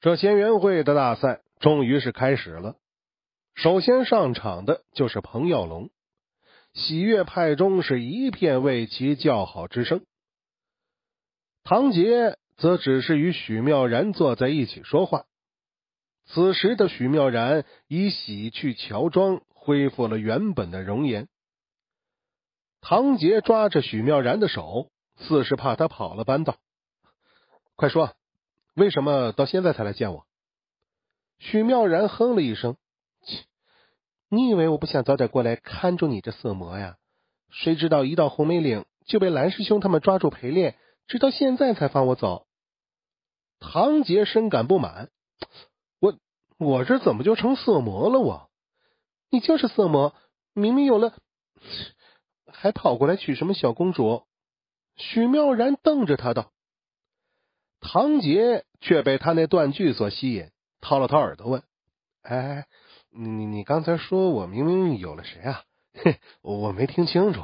这仙缘会的大赛终于是开始了。首先上场的就是彭耀龙，喜悦派中是一片为其叫好之声。唐杰则只是与许妙然坐在一起说话。此时的许妙然已洗去乔装，恢复了原本的容颜。唐杰抓着许妙然的手，似是怕他跑了般道：“快说。”为什么到现在才来见我？许妙然哼了一声：“切，你以为我不想早点过来看住你这色魔呀？谁知道一到红梅岭就被蓝师兄他们抓住陪练，直到现在才放我走。”唐杰深感不满：“我我这怎么就成色魔了？我，你就是色魔，明明有了，还跑过来娶什么小公主？”许妙然瞪着他道：“唐杰。”却被他那断句所吸引，掏了掏耳朵问：“哎，你你刚才说我明明有了谁啊？嘿，我没听清楚。”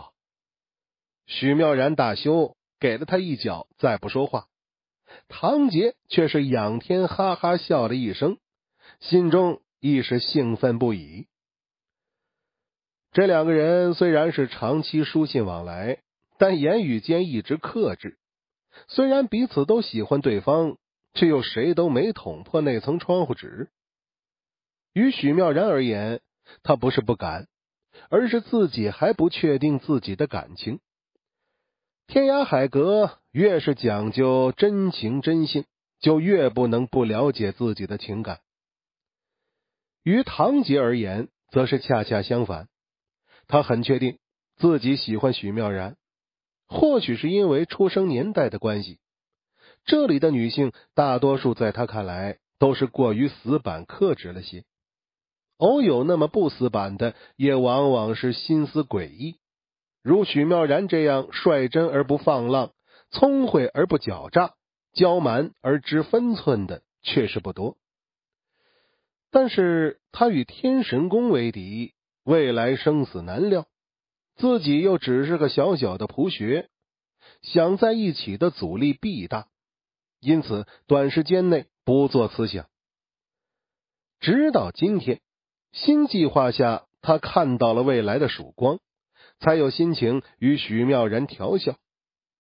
许妙然大羞，给了他一脚，再不说话。唐杰却是仰天哈哈笑了一声，心中亦是兴奋不已。这两个人虽然是长期书信往来，但言语间一直克制。虽然彼此都喜欢对方。却又谁都没捅破那层窗户纸。于许妙然而言，他不是不敢，而是自己还不确定自己的感情。天涯海阁越是讲究真情真性，就越不能不了解自己的情感。于唐杰而言，则是恰恰相反，他很确定自己喜欢许妙然。或许是因为出生年代的关系。这里的女性大多数在他看来都是过于死板、克制了些。偶有那么不死板的，也往往是心思诡异。如许妙然这样率真而不放浪、聪慧而不狡诈、娇蛮而知分寸的，确实不多。但是，他与天神宫为敌，未来生死难料，自己又只是个小小的仆学，想在一起的阻力必大。因此，短时间内不做思想。直到今天，新计划下，他看到了未来的曙光，才有心情与许妙然调笑。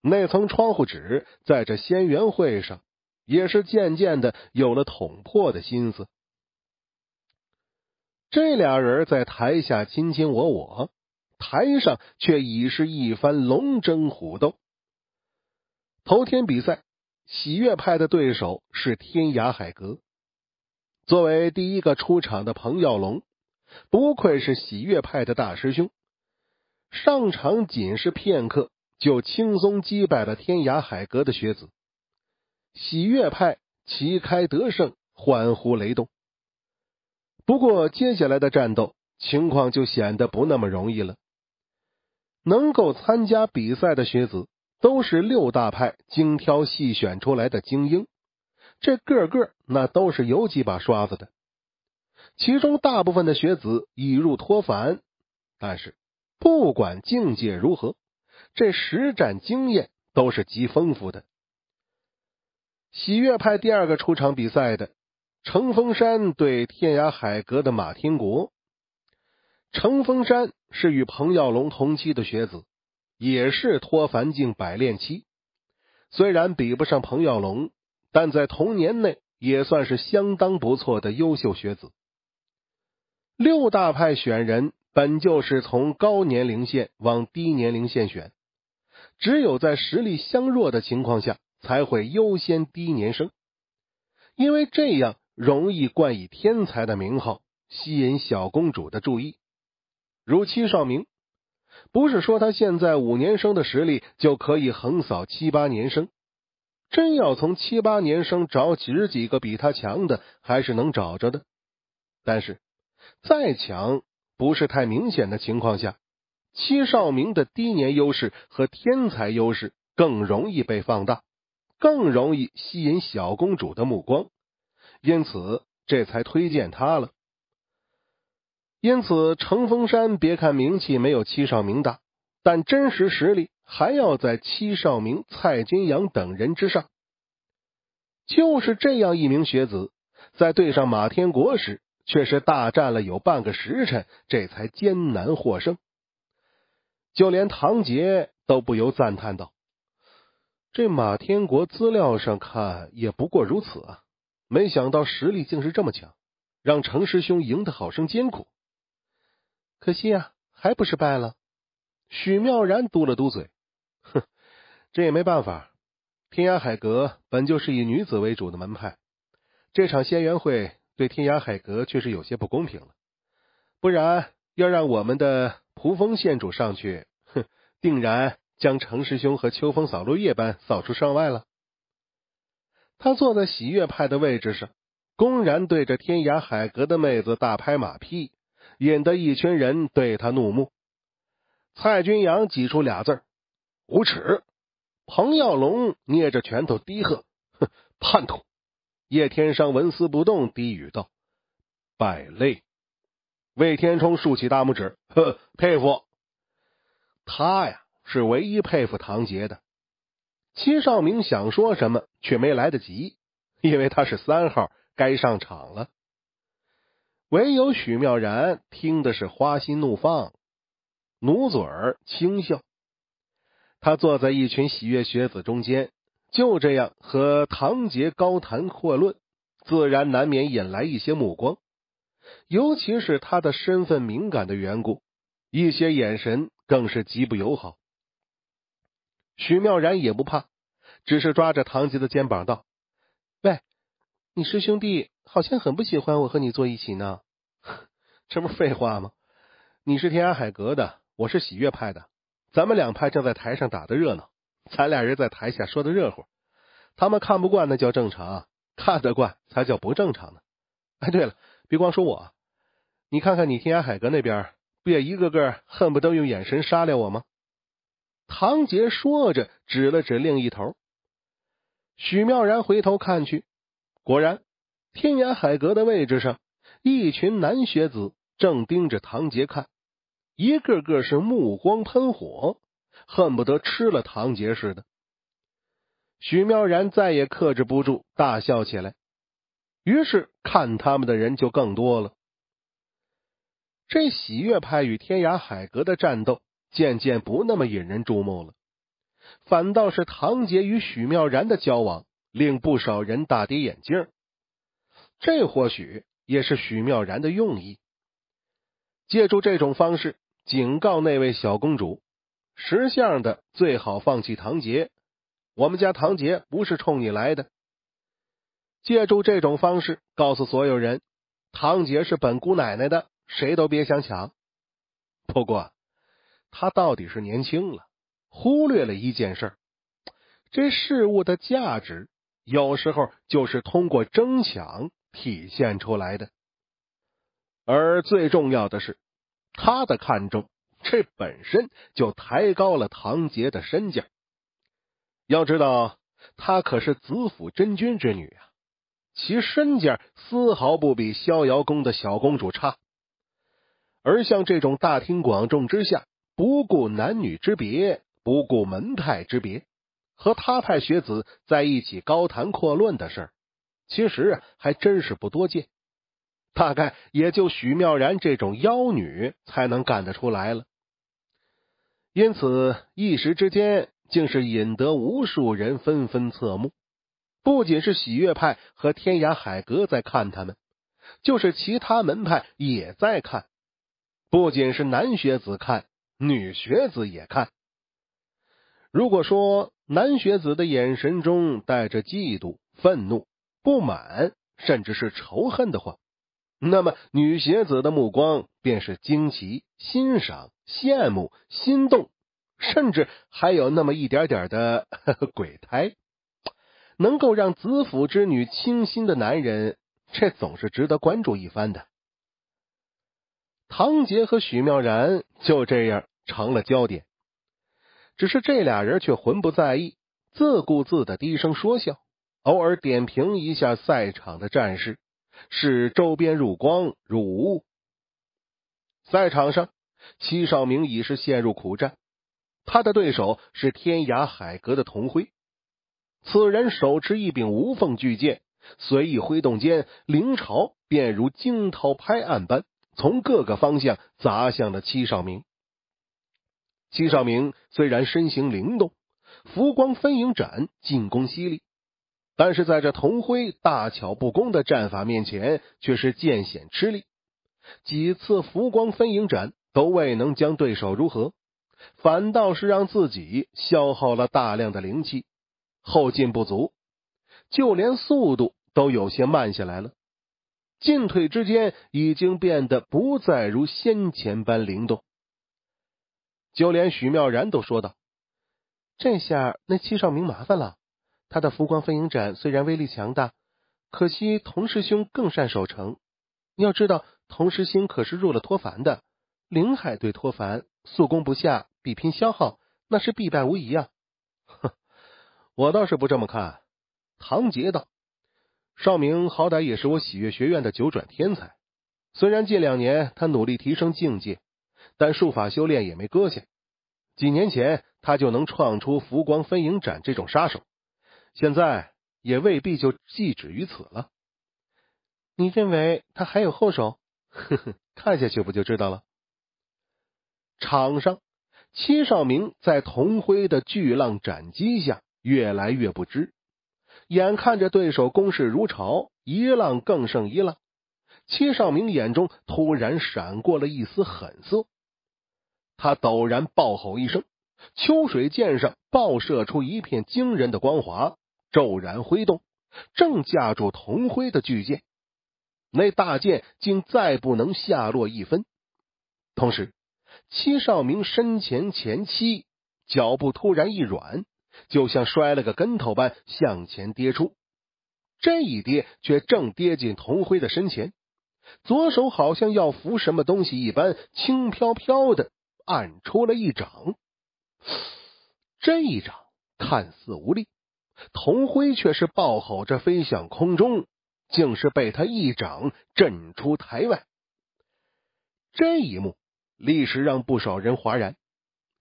那层窗户纸，在这仙缘会上，也是渐渐的有了捅破的心思。这俩人在台下卿卿我我，台上却已是一番龙争虎斗。头天比赛。喜悦派的对手是天涯海阁。作为第一个出场的彭耀龙，不愧是喜悦派的大师兄，上场仅是片刻，就轻松击败了天涯海阁的学子。喜悦派旗开得胜，欢呼雷动。不过，接下来的战斗情况就显得不那么容易了。能够参加比赛的学子。都是六大派精挑细选出来的精英，这个个那都是有几把刷子的。其中大部分的学子已入脱凡，但是不管境界如何，这实战经验都是极丰富的。喜悦派第二个出场比赛的，成峰山对天涯海阁的马天国。成峰山是与彭耀龙同期的学子。也是脱凡境百炼期，虽然比不上彭耀龙，但在同年内也算是相当不错的优秀学子。六大派选人本就是从高年龄线往低年龄线选，只有在实力相弱的情况下才会优先低年生，因为这样容易冠以天才的名号，吸引小公主的注意，如戚少明。不是说他现在五年生的实力就可以横扫七八年生？真要从七八年生找十几个比他强的，还是能找着的。但是再强不是太明显的情况下，戚少明的低年优势和天才优势更容易被放大，更容易吸引小公主的目光，因此这才推荐他了。因此，程峰山别看名气没有戚少明大，但真实实力还要在戚少明、蔡金阳等人之上。就是这样一名学子，在对上马天国时，却是大战了有半个时辰，这才艰难获胜。就连唐杰都不由赞叹道：“这马天国资料上看也不过如此啊，没想到实力竟是这么强，让程师兄赢得好生艰苦。”可惜呀，还不是败了。许妙然嘟了嘟嘴，哼，这也没办法。天涯海阁本就是以女子为主的门派，这场仙缘会对天涯海阁却是有些不公平了。不然要让我们的蒲风县主上去，哼，定然将程师兄和秋风扫落叶般扫出上外了。他坐在喜悦派的位置上，公然对着天涯海阁的妹子大拍马屁。引得一群人对他怒目。蔡君阳挤出俩字儿：“无耻！”彭耀龙捏着拳头低喝：“哼，叛徒！”叶天生纹丝不动低语道：“败类！”魏天冲竖起大拇指：“呵，佩服。”他呀是唯一佩服唐杰的。戚少明想说什么，却没来得及，因为他是三号，该上场了。唯有许妙然听的是花心怒放，努嘴轻笑。他坐在一群喜悦学子中间，就这样和唐杰高谈阔论，自然难免引来一些目光。尤其是他的身份敏感的缘故，一些眼神更是极不友好。许妙然也不怕，只是抓着唐杰的肩膀道：“喂，你师兄弟好像很不喜欢我和你坐一起呢。”这不废话吗？你是天涯海阁的，我是喜悦派的，咱们两派正在台上打的热闹，咱俩人在台下说的热乎，他们看不惯那叫正常，看得惯才叫不正常呢。哎，对了，别光说我，你看看你天涯海阁那边，不也一个个恨不得用眼神杀了我吗？唐杰说着，指了指另一头，许妙然回头看去，果然天涯海阁的位置上。一群男学子正盯着唐杰看，一个个是目光喷火，恨不得吃了唐杰似的。许妙然再也克制不住，大笑起来。于是看他们的人就更多了。这喜悦派与天涯海阁的战斗渐渐不那么引人注目了，反倒是唐杰与许妙然的交往令不少人大跌眼镜。这或许。也是许妙然的用意，借助这种方式警告那位小公主：识相的最好放弃唐杰。我们家唐杰不是冲你来的。借助这种方式告诉所有人：唐杰是本姑奶奶的，谁都别想抢。不过他到底是年轻了，忽略了一件事：这事物的价值有时候就是通过争抢。体现出来的，而最重要的是，他的看重，这本身就抬高了唐杰的身价。要知道，他可是紫府真君之女啊，其身价丝毫不比逍遥宫的小公主差。而像这种大庭广众之下，不顾男女之别，不顾门派之别，和他派学子在一起高谈阔论的事儿。其实还真是不多见，大概也就许妙然这种妖女才能干得出来了。因此，一时之间竟是引得无数人纷纷侧目。不仅是喜悦派和天涯海阁在看他们，就是其他门派也在看。不仅是男学子看，女学子也看。如果说男学子的眼神中带着嫉妒、愤怒，不满，甚至是仇恨的话，那么女学子的目光便是惊奇、欣赏、羡慕、心动，甚至还有那么一点点的 鬼胎。能够让子府之女倾心的男人，这总是值得关注一番的。唐杰和许妙然就这样成了焦点，只是这俩人却浑不在意，自顾自的低声说笑。偶尔点评一下赛场的战事，使周边入光入雾。赛场上，戚少明已是陷入苦战，他的对手是天涯海阁的童辉。此人手持一柄无缝巨剑，随意挥动间，灵潮便如惊涛拍岸般从各个方向砸向了戚少明。戚少明虽然身形灵动，浮光分影斩进攻犀利。但是在这同辉大巧不工的战法面前，却是渐显吃力。几次浮光飞影斩都未能将对手如何，反倒是让自己消耗了大量的灵气，后劲不足，就连速度都有些慢下来了。进退之间已经变得不再如先前般灵动。就连许妙然都说道：“这下那七少明麻烦了。”他的浮光分影斩虽然威力强大，可惜童师兄更善守城。要知道，童师兄可是入了托凡的灵海，对托凡速攻不下，比拼消耗那是必败无疑啊！哼，我倒是不这么看。唐杰道：“少明好歹也是我喜悦学院的九转天才，虽然近两年他努力提升境界，但术法修炼也没搁下。几年前他就能创出浮光分影斩这种杀手。”现在也未必就止于此了。你认为他还有后手？呵呵，看下去不就知道了。场上，戚少明在同辉的巨浪斩击下越来越不支，眼看着对手攻势如潮，一浪更胜一浪。戚少明眼中突然闪过了一丝狠色，他陡然暴吼一声，秋水剑上爆射出一片惊人的光华。骤然挥动，正架住童辉的巨剑，那大剑竟再不能下落一分。同时，戚少明身前前妻脚步突然一软，就像摔了个跟头般向前跌出。这一跌却正跌进童辉的身前，左手好像要扶什么东西一般，轻飘飘的按出了一掌。这一掌看似无力。童辉却是暴吼着飞向空中，竟是被他一掌震出台外。这一幕历史让不少人哗然，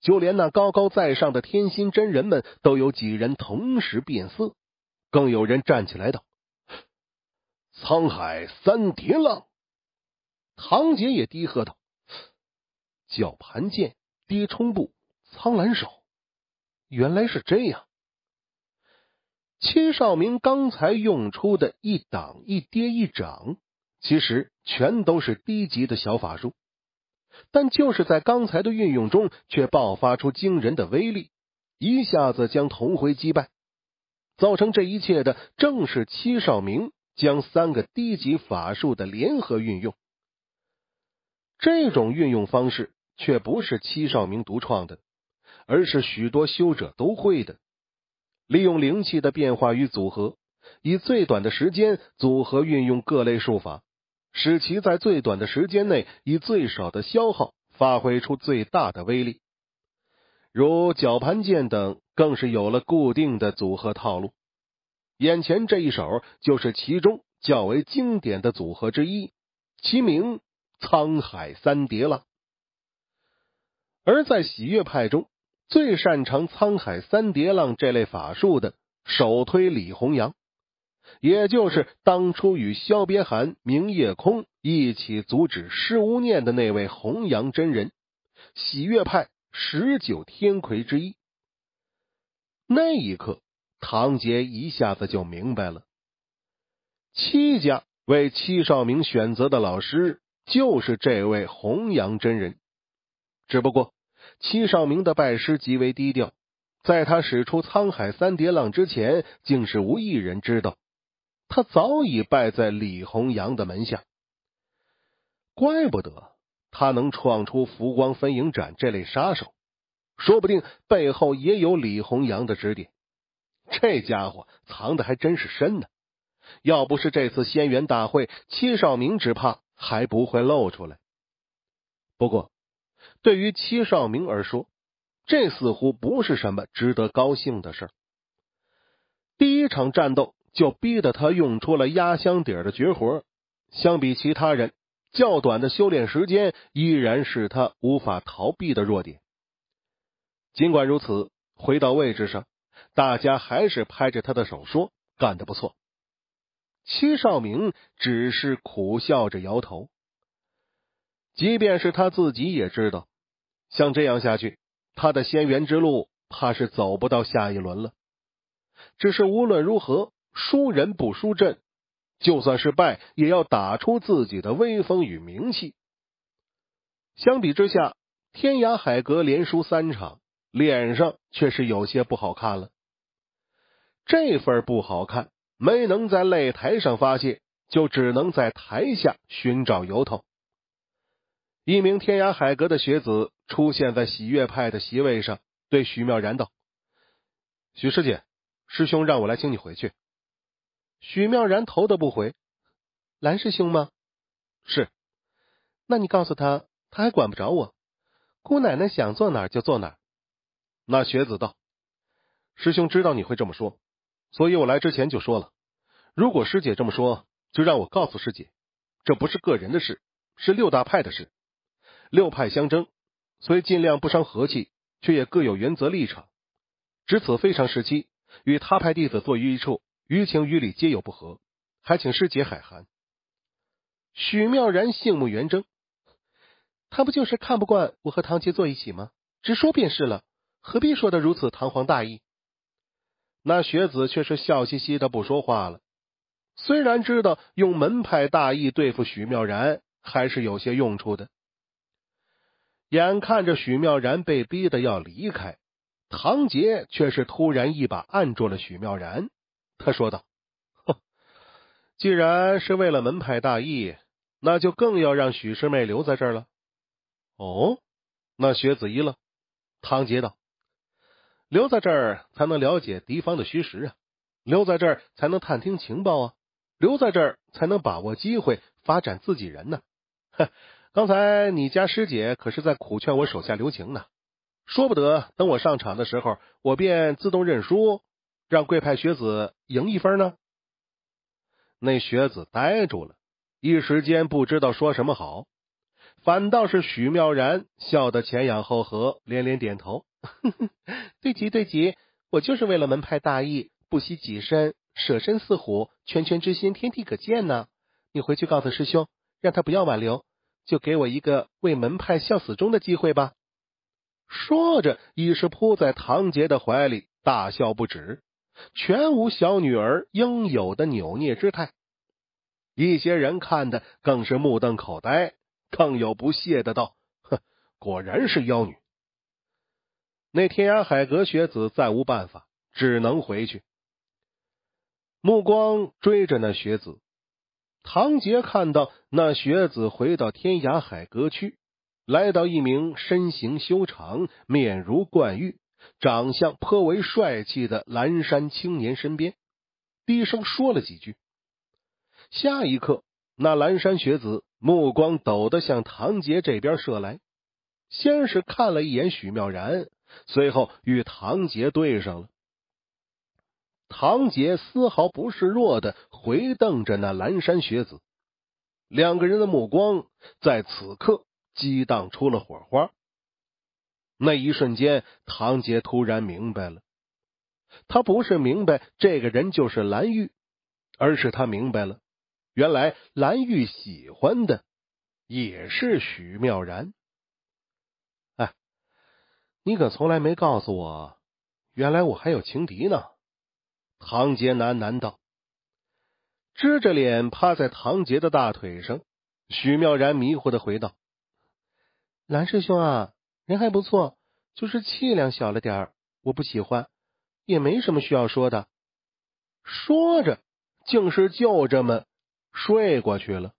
就连那高高在上的天心真人们都有几人同时变色，更有人站起来道：“沧海三叠浪。”唐杰也低喝道：“脚盘剑，跌冲步，苍兰手。”原来是这样。戚少明刚才用出的一挡一跌一掌，其实全都是低级的小法术，但就是在刚才的运用中，却爆发出惊人的威力，一下子将童辉击败。造成这一切的，正是戚少明将三个低级法术的联合运用。这种运用方式却不是戚少明独创的，而是许多修者都会的。利用灵气的变化与组合，以最短的时间组合运用各类术法，使其在最短的时间内以最少的消耗发挥出最大的威力。如绞盘剑等，更是有了固定的组合套路。眼前这一手就是其中较为经典的组合之一，其名“沧海三叠”浪”。而在喜悦派中。最擅长“沧海三叠浪”这类法术的，首推李弘扬，也就是当初与萧别寒、明夜空一起阻止施无念的那位弘扬真人，喜悦派十九天魁之一。那一刻，唐杰一下子就明白了，戚家为戚少明选择的老师就是这位弘扬真人，只不过。戚少明的拜师极为低调，在他使出沧海三叠浪之前，竟是无一人知道。他早已拜在李洪阳的门下，怪不得他能创出浮光分影斩这类杀手，说不定背后也有李洪阳的指点。这家伙藏的还真是深呢！要不是这次仙缘大会，戚少明只怕还不会露出来。不过……对于戚少明而说，这似乎不是什么值得高兴的事儿。第一场战斗就逼得他用出了压箱底儿的绝活，相比其他人，较短的修炼时间依然是他无法逃避的弱点。尽管如此，回到位置上，大家还是拍着他的手说：“干得不错。”戚少明只是苦笑着摇头。即便是他自己也知道，像这样下去，他的仙缘之路怕是走不到下一轮了。只是无论如何，输人不输阵，就算是败，也要打出自己的威风与名气。相比之下，天涯海阁连输三场，脸上却是有些不好看了。这份不好看，没能在擂台上发泄，就只能在台下寻找由头。一名天涯海阁的学子出现在喜悦派的席位上，对许妙然道：“许师姐，师兄让我来请你回去。”许妙然头都不回：“兰师兄吗？是，那你告诉他，他还管不着我。姑奶奶想坐哪就坐哪。”那学子道：“师兄知道你会这么说，所以我来之前就说了，如果师姐这么说，就让我告诉师姐，这不是个人的事，是六大派的事。”六派相争，虽尽量不伤和气，却也各有原则立场。值此非常时期，与他派弟子坐于一处，于情于理皆有不合，还请师姐海涵。许妙然性目圆睁，他不就是看不惯我和唐杰坐一起吗？直说便是了，何必说的如此堂皇大义？那学子却是笑嘻嘻的不说话了。虽然知道用门派大义对付许妙然还是有些用处的。眼看着许妙然被逼的要离开，唐杰却是突然一把按住了许妙然。他说道：“哼，既然是为了门派大义，那就更要让许师妹留在这儿了。”哦，那薛子怡了。唐杰道：“留在这儿才能了解敌方的虚实啊，留在这儿才能探听情报啊，留在这儿才能把握机会发展自己人呢。”哼。刚才你家师姐可是在苦劝我手下留情呢，说不得等我上场的时候，我便自动认输，让贵派学子赢一分呢。那学子呆住了，一时间不知道说什么好，反倒是许妙然笑得前仰后合，连连点头：“ 对极对极，我就是为了门派大义，不惜己身，舍身似虎，拳拳之心，天地可见呢。”你回去告诉师兄，让他不要挽留。就给我一个为门派效死忠的机会吧！说着，已是扑在唐杰的怀里，大笑不止，全无小女儿应有的扭捏之态。一些人看的更是目瞪口呆，更有不屑的道：“哼，果然是妖女！”那天涯海阁学子再无办法，只能回去，目光追着那学子。唐杰看到那学子回到天涯海阁区，来到一名身形修长、面如冠玉、长相颇为帅气的蓝山青年身边，低声说了几句。下一刻，那蓝山学子目光陡的向唐杰这边射来，先是看了一眼许妙然，随后与唐杰对上了。唐杰丝毫不示弱的回瞪着那蓝山学子，两个人的目光在此刻激荡出了火花。那一瞬间，唐杰突然明白了，他不是明白这个人就是蓝玉，而是他明白了，原来蓝玉喜欢的也是许妙然。哎，你可从来没告诉我，原来我还有情敌呢。唐杰喃喃道：“支着脸趴在唐杰的大腿上，许妙然迷糊的回道：‘蓝师兄啊，人还不错，就是气量小了点儿，我不喜欢。也没什么需要说的。’说着，竟是就这么睡过去了。”